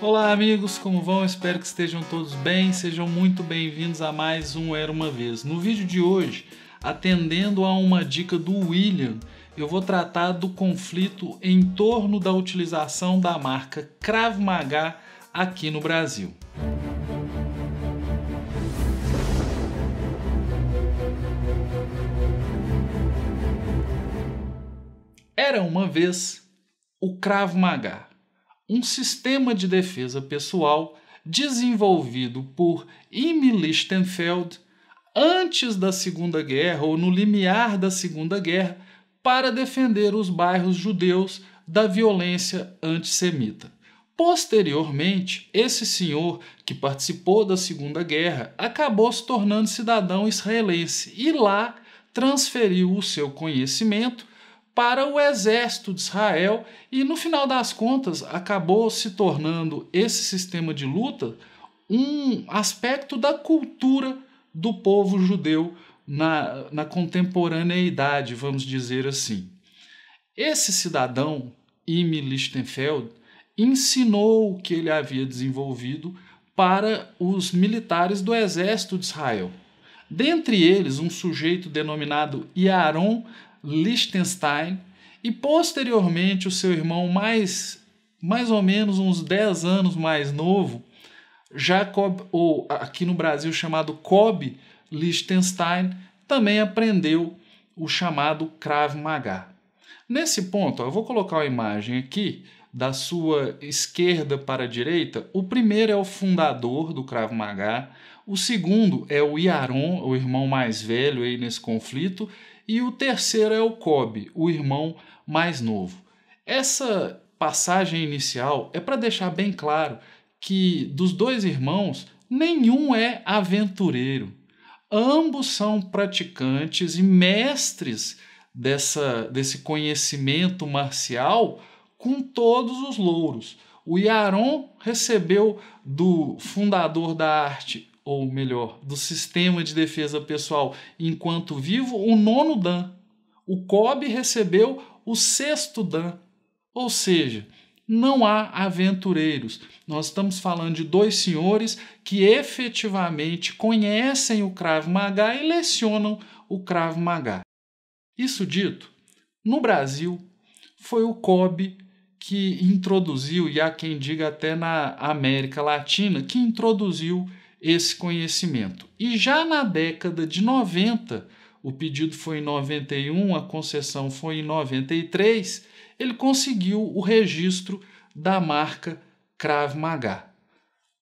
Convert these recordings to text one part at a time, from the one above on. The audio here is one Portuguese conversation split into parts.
Olá, amigos, como vão? Espero que estejam todos bem. Sejam muito bem-vindos a mais um Era uma Vez. No vídeo de hoje, atendendo a uma dica do William, eu vou tratar do conflito em torno da utilização da marca Krav Maga aqui no Brasil. Era uma vez o Krav Maga um sistema de defesa pessoal desenvolvido por Imi Lichtenfeld antes da Segunda Guerra ou no limiar da Segunda Guerra para defender os bairros judeus da violência antissemita. Posteriormente, esse senhor que participou da Segunda Guerra acabou se tornando cidadão israelense e lá transferiu o seu conhecimento para o exército de Israel e no final das contas acabou se tornando esse sistema de luta um aspecto da cultura do povo judeu na, na contemporaneidade, vamos dizer assim. Esse cidadão, Imi Lichtenfeld, ensinou o que ele havia desenvolvido para os militares do exército de Israel. Dentre eles, um sujeito denominado Yaron Liechtenstein e posteriormente o seu irmão mais mais ou menos uns 10 anos mais novo, Jacob ou aqui no Brasil chamado Kobe Liechtenstein, também aprendeu o chamado Krav Maga. Nesse ponto, ó, eu vou colocar uma imagem aqui da sua esquerda para a direita. O primeiro é o fundador do Krav Maga, o segundo é o Yaron, o irmão mais velho aí nesse conflito, e o terceiro é o Cobe, o irmão mais novo. Essa passagem inicial é para deixar bem claro que dos dois irmãos, nenhum é aventureiro. Ambos são praticantes e mestres dessa, desse conhecimento marcial com todos os louros. O Yaron recebeu do fundador da arte ou melhor, do sistema de defesa pessoal enquanto vivo, o nono Dan. O Kobe recebeu o sexto Dan. Ou seja, não há aventureiros. Nós estamos falando de dois senhores que efetivamente conhecem o Krav Maga e lecionam o Krav Maga. Isso dito, no Brasil foi o Kobe que introduziu, e há quem diga até na América Latina, que introduziu esse conhecimento. E já na década de 90, o pedido foi em 91, a concessão foi em 93, ele conseguiu o registro da marca Krav Maga.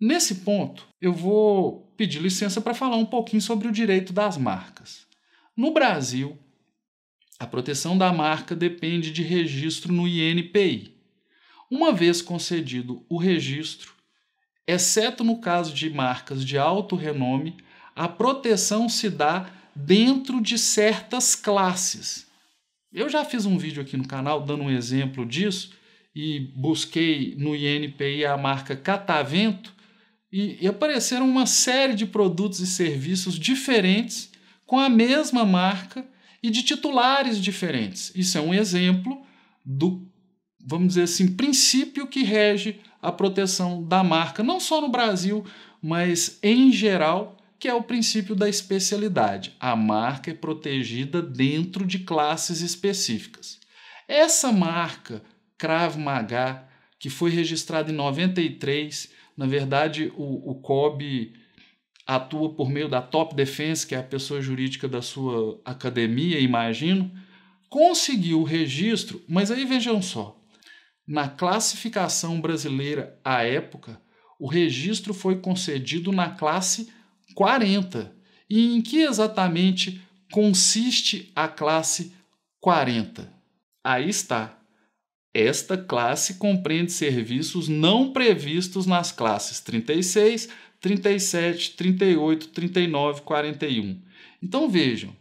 Nesse ponto, eu vou pedir licença para falar um pouquinho sobre o direito das marcas. No Brasil, a proteção da marca depende de registro no INPI. Uma vez concedido o registro, exceto no caso de marcas de alto renome, a proteção se dá dentro de certas classes. Eu já fiz um vídeo aqui no canal dando um exemplo disso e busquei no INPI a marca Catavento e, e apareceram uma série de produtos e serviços diferentes com a mesma marca e de titulares diferentes. Isso é um exemplo do, vamos dizer assim, princípio que rege a proteção da marca, não só no Brasil, mas em geral, que é o princípio da especialidade. A marca é protegida dentro de classes específicas. Essa marca Krav Maga, que foi registrada em 93, na verdade, o, o COB atua por meio da Top Defense, que é a pessoa jurídica da sua academia, imagino, conseguiu o registro, mas aí vejam só, na classificação brasileira à época, o registro foi concedido na classe 40. E em que exatamente consiste a classe 40? Aí está. Esta classe compreende serviços não previstos nas classes 36, 37, 38, 39, 41. Então vejam,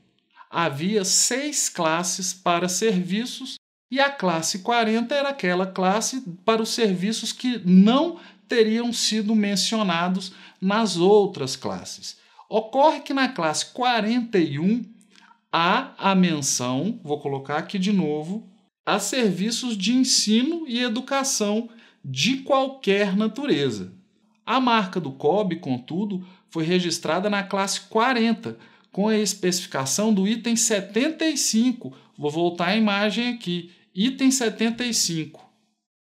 havia seis classes para serviços e a classe 40 era aquela classe para os serviços que não teriam sido mencionados nas outras classes. Ocorre que na classe 41 há a menção, vou colocar aqui de novo, a serviços de ensino e educação de qualquer natureza. A marca do COB, contudo, foi registrada na classe 40, com a especificação do item 75 Vou voltar à imagem aqui. Item 75.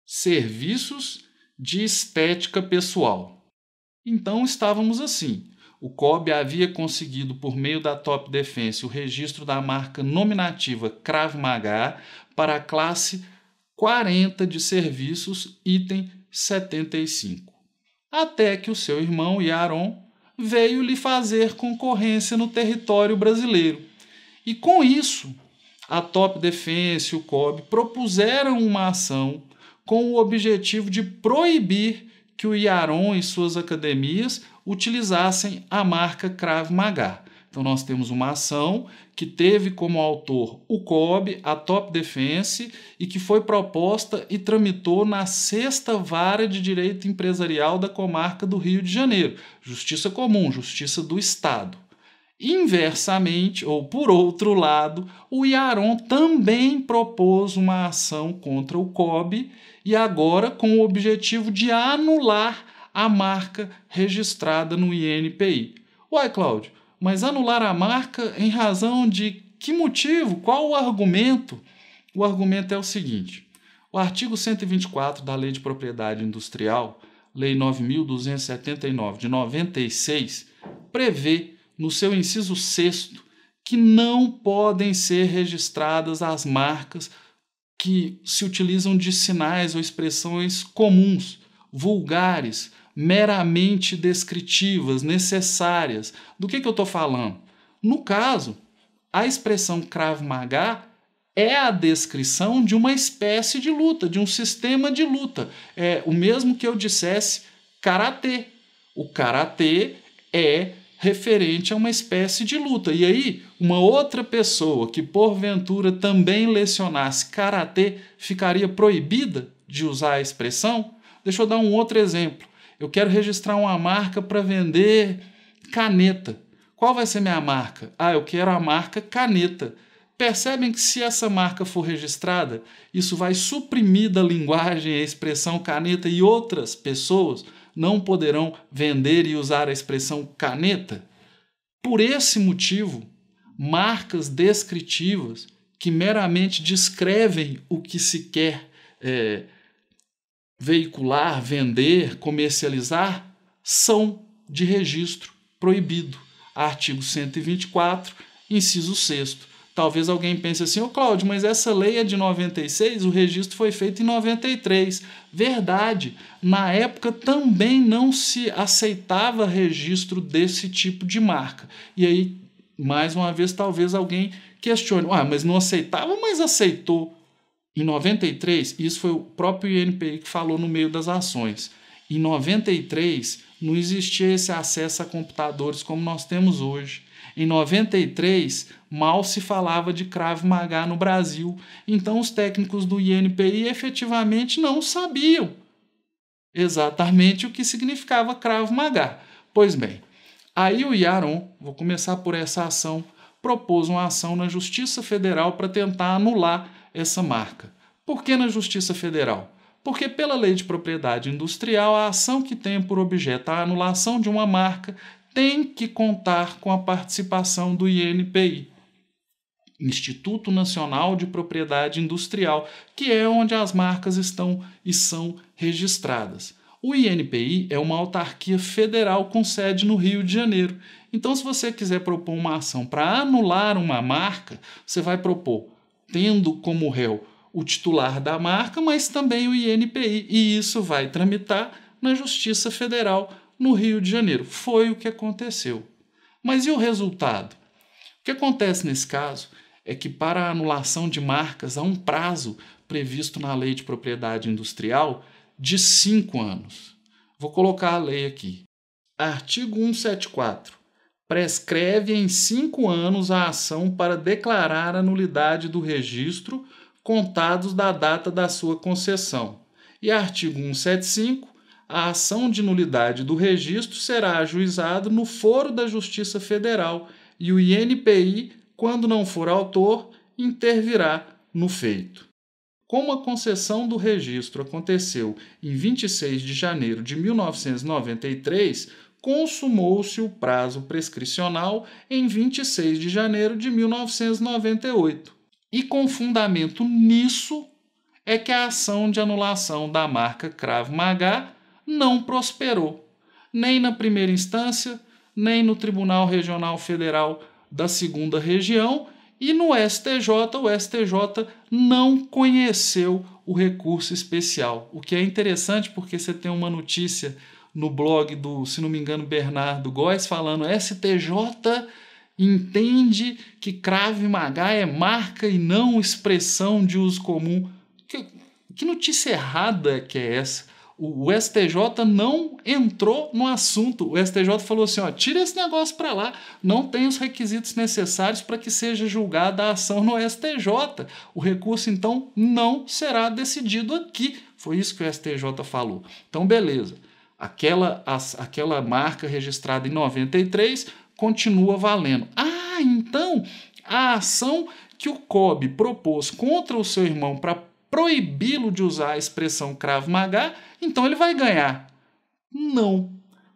Serviços de estética pessoal. Então estávamos assim. O COB havia conseguido, por meio da Top Defense, o registro da marca nominativa Krav Maga para a classe 40 de serviços, item 75. Até que o seu irmão Yaron veio lhe fazer concorrência no território brasileiro. E com isso, a Top Defense, o COB, propuseram uma ação com o objetivo de proibir que o Iaron e suas academias utilizassem a marca Krav Maga. Então nós temos uma ação que teve como autor o COB, a Top Defense, e que foi proposta e tramitou na sexta vara de direito empresarial da comarca do Rio de Janeiro, Justiça Comum, Justiça do Estado. Inversamente, ou por outro lado, o Iaron também propôs uma ação contra o COB e agora com o objetivo de anular a marca registrada no INPI. Uai, Cláudio, mas anular a marca em razão de que motivo? Qual o argumento? O argumento é o seguinte: o artigo 124 da Lei de Propriedade Industrial, Lei 9279 de 96, prevê no seu inciso sexto que não podem ser registradas as marcas que se utilizam de sinais ou expressões comuns, vulgares, meramente descritivas, necessárias. Do que, que eu estou falando? No caso, a expressão Krav Maga é a descrição de uma espécie de luta, de um sistema de luta. É o mesmo que eu dissesse karatê. O karatê é referente a uma espécie de luta. E aí, uma outra pessoa que porventura também lecionasse karatê ficaria proibida de usar a expressão? Deixa eu dar um outro exemplo. Eu quero registrar uma marca para vender caneta. Qual vai ser minha marca? Ah, eu quero a marca caneta. Percebem que se essa marca for registrada, isso vai suprimir da linguagem a expressão caneta e outras pessoas não poderão vender e usar a expressão caneta. Por esse motivo, marcas descritivas que meramente descrevem o que se quer é, veicular, vender, comercializar, são de registro proibido. Artigo 124, inciso 6. Talvez alguém pense assim, ô oh, Cláudio, mas essa lei é de 96, o registro foi feito em 93. Verdade, na época também não se aceitava registro desse tipo de marca. E aí, mais uma vez, talvez alguém questione, ah, mas não aceitava, mas aceitou. Em 93, isso foi o próprio INPI que falou no meio das ações. Em 93, não existia esse acesso a computadores como nós temos hoje. Em 93, mal se falava de Krav Maga no Brasil, então os técnicos do INPI efetivamente não sabiam exatamente o que significava Krav Maga. Pois bem, aí o Yaron, vou começar por essa ação, propôs uma ação na Justiça Federal para tentar anular essa marca. Por que na Justiça Federal? Porque, pela lei de propriedade industrial, a ação que tem por objeto a anulação de uma marca tem que contar com a participação do INPI, Instituto Nacional de Propriedade Industrial, que é onde as marcas estão e são registradas. O INPI é uma autarquia federal com sede no Rio de Janeiro. Então, se você quiser propor uma ação para anular uma marca, você vai propor, tendo como réu o titular da marca, mas também o INPI, e isso vai tramitar na Justiça Federal no Rio de Janeiro. Foi o que aconteceu. Mas e o resultado? O que acontece nesse caso é que, para a anulação de marcas, há um prazo previsto na Lei de Propriedade Industrial de cinco anos. Vou colocar a lei aqui. Artigo 174. Prescreve em cinco anos a ação para declarar a nulidade do registro contados da data da sua concessão. E artigo 175 a ação de nulidade do registro será ajuizada no foro da Justiça Federal e o INPI, quando não for autor, intervirá no feito. Como a concessão do registro aconteceu em 26 de janeiro de 1993, consumou-se o prazo prescricional em 26 de janeiro de 1998. E com fundamento nisso é que a ação de anulação da marca Cravo Maga não prosperou, nem na primeira instância, nem no Tribunal Regional Federal da Segunda Região e no STJ, o STJ não conheceu o recurso especial. O que é interessante porque você tem uma notícia no blog do, se não me engano, Bernardo Góes falando STJ entende que Crave Maga é marca e não expressão de uso comum. Que, que notícia errada que é essa? O STJ não entrou no assunto. O STJ falou assim: ó, tira esse negócio para lá, não tem os requisitos necessários para que seja julgada a ação no STJ. O recurso, então, não será decidido aqui. Foi isso que o STJ falou. Então, beleza. Aquela, as, aquela marca registrada em 93 continua valendo. Ah, então a ação que o COB propôs contra o seu irmão para proibi-lo de usar a expressão Krav Maga, então ele vai ganhar. Não.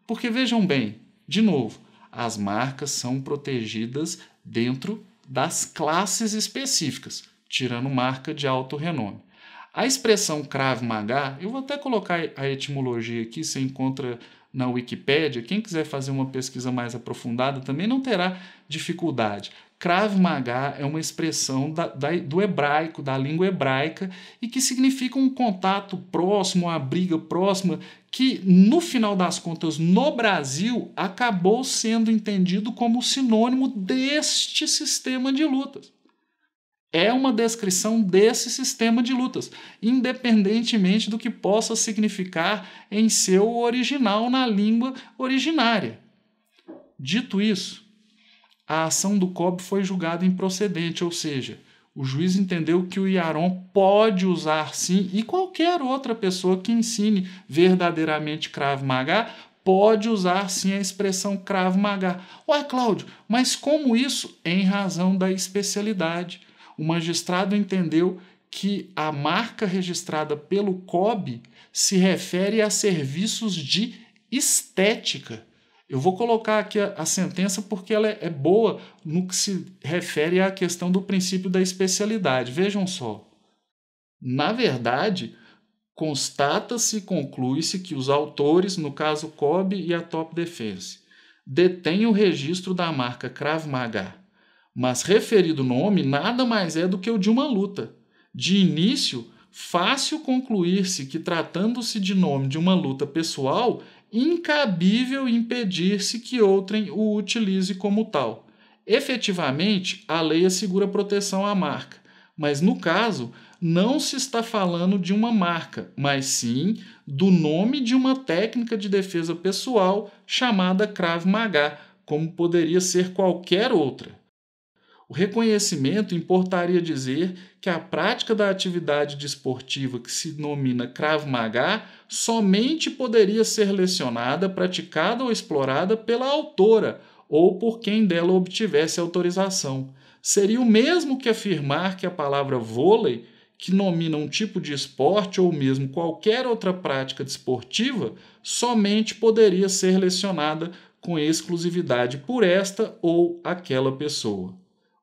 Porque vejam bem, de novo, as marcas são protegidas dentro das classes específicas, tirando marca de alto renome. A expressão Krav Maga, eu vou até colocar a etimologia aqui, você encontra na Wikipédia. Quem quiser fazer uma pesquisa mais aprofundada também não terá dificuldade. Krav Maga é uma expressão da, da, do hebraico, da língua hebraica, e que significa um contato próximo, uma briga próxima, que no final das contas, no Brasil, acabou sendo entendido como sinônimo deste sistema de lutas. É uma descrição desse sistema de lutas, independentemente do que possa significar em seu original na língua originária. Dito isso, a ação do COB foi julgada improcedente, ou seja, o juiz entendeu que o Iaron pode usar sim, e qualquer outra pessoa que ensine verdadeiramente Krav Maga pode usar sim a expressão Krav Maga. Ué, Cláudio, mas como isso? Em razão da especialidade. O magistrado entendeu que a marca registrada pelo COB se refere a serviços de estética eu vou colocar aqui a, a sentença porque ela é, é boa no que se refere à questão do princípio da especialidade. Vejam só. Na verdade, constata-se e conclui-se que os autores, no caso Kobe e a Top Defense, detêm o registro da marca Krav Maga, mas referido nome nada mais é do que o de uma luta. De início, fácil concluir-se que tratando-se de nome de uma luta pessoal, incabível impedir-se que outrem o utilize como tal. Efetivamente, a lei assegura proteção à marca, mas no caso, não se está falando de uma marca, mas sim do nome de uma técnica de defesa pessoal chamada Krav Maga, como poderia ser qualquer outra. O reconhecimento importaria dizer que a prática da atividade desportiva que se denomina Krav Maga somente poderia ser lecionada, praticada ou explorada pela autora ou por quem dela obtivesse autorização. Seria o mesmo que afirmar que a palavra vôlei, que nomina um tipo de esporte ou mesmo qualquer outra prática desportiva, somente poderia ser lecionada com exclusividade por esta ou aquela pessoa.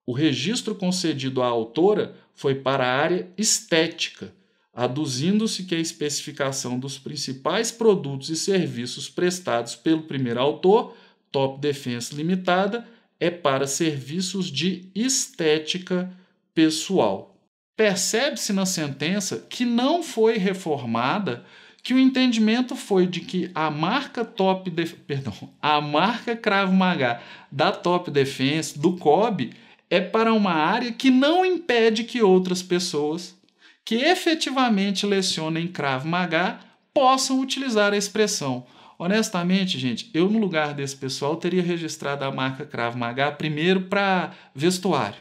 O registro concedido à autora foi para a área estética, aduzindo-se que a especificação dos principais produtos e serviços prestados pelo primeiro autor, Top Defense Limitada, é para serviços de estética pessoal. Percebe-se na sentença que não foi reformada, que o entendimento foi de que a marca Top, de... perdão, a marca Cravo Maga da Top Defense do COB é para uma área que não impede que outras pessoas que efetivamente lecionem Krav Maga possam utilizar a expressão. Honestamente, gente, eu no lugar desse pessoal teria registrado a marca Krav Maga primeiro para vestuário,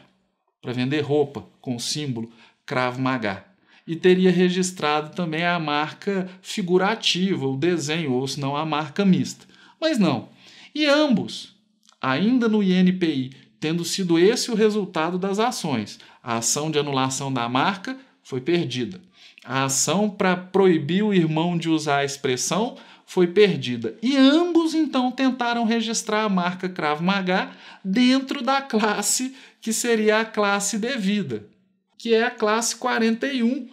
para vender roupa com o símbolo Krav Maga. E teria registrado também a marca figurativa, o desenho, ou se não a marca mista. Mas não. E ambos, ainda no INPI, tendo sido esse o resultado das ações. A ação de anulação da marca foi perdida. A ação para proibir o irmão de usar a expressão foi perdida. E ambos então tentaram registrar a marca Krav Maga dentro da classe que seria a classe devida, que é a classe 41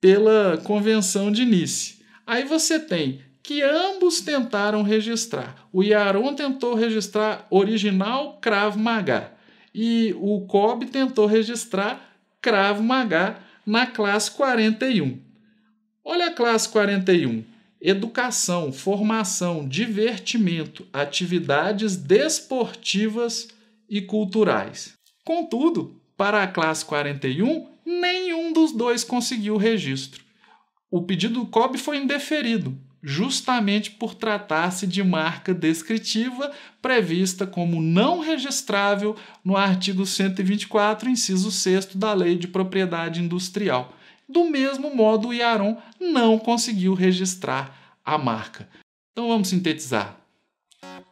pela Convenção de Nice. Aí você tem que ambos tentaram registrar. O Yaron tentou registrar original Krav Maga e o Kobe tentou registrar Krav Maga na classe 41. Olha a classe 41. Educação, formação, divertimento, atividades desportivas e culturais. Contudo, para a classe 41, nenhum dos dois conseguiu registro. O pedido do COB foi indeferido, justamente por tratar-se de marca descritiva prevista como não registrável no artigo 124, inciso 6 da Lei de Propriedade Industrial. Do mesmo modo, o Iaron não conseguiu registrar a marca. Então vamos sintetizar.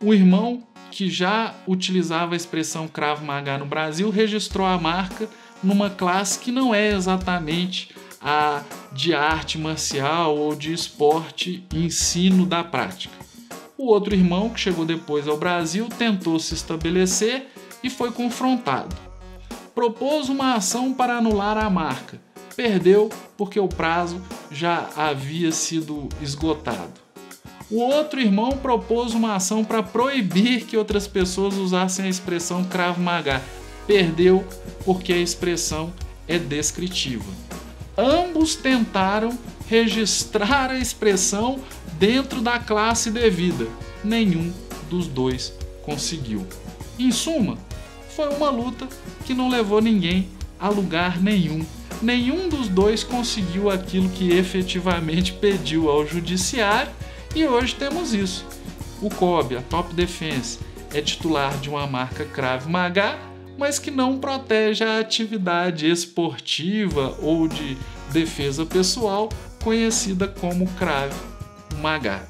O irmão que já utilizava a expressão Krav Maga no Brasil registrou a marca numa classe que não é exatamente a de arte marcial ou de esporte ensino da prática. O outro irmão, que chegou depois ao Brasil, tentou se estabelecer e foi confrontado. Propôs uma ação para anular a marca. Perdeu porque o prazo já havia sido esgotado. O outro irmão propôs uma ação para proibir que outras pessoas usassem a expressão Krav Maga. Perdeu porque a expressão é descritiva ambos tentaram registrar a expressão dentro da classe devida. Nenhum dos dois conseguiu. Em suma, foi uma luta que não levou ninguém a lugar nenhum. Nenhum dos dois conseguiu aquilo que efetivamente pediu ao judiciário e hoje temos isso. O COB, a Top Defense, é titular de uma marca Crave Maga mas que não protege a atividade esportiva ou de defesa pessoal, conhecida como crave magá.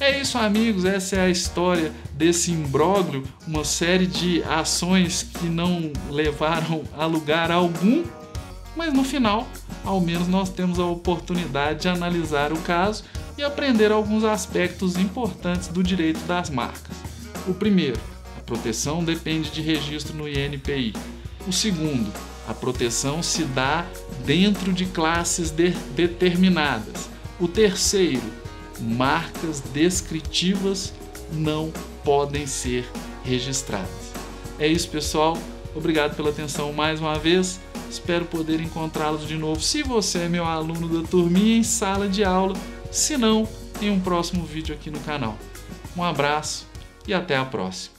É isso, amigos, essa é a história desse imbróglio, uma série de ações que não levaram a lugar algum, mas no final, ao menos nós temos a oportunidade de analisar o caso e aprender alguns aspectos importantes do direito das marcas. O primeiro, proteção depende de registro no INPI. O segundo, a proteção se dá dentro de classes de determinadas. O terceiro, marcas descritivas não podem ser registradas. É isso, pessoal. Obrigado pela atenção mais uma vez. Espero poder encontrá-los de novo se você é meu aluno da turminha em sala de aula, se não, em um próximo vídeo aqui no canal. Um abraço e até a próxima.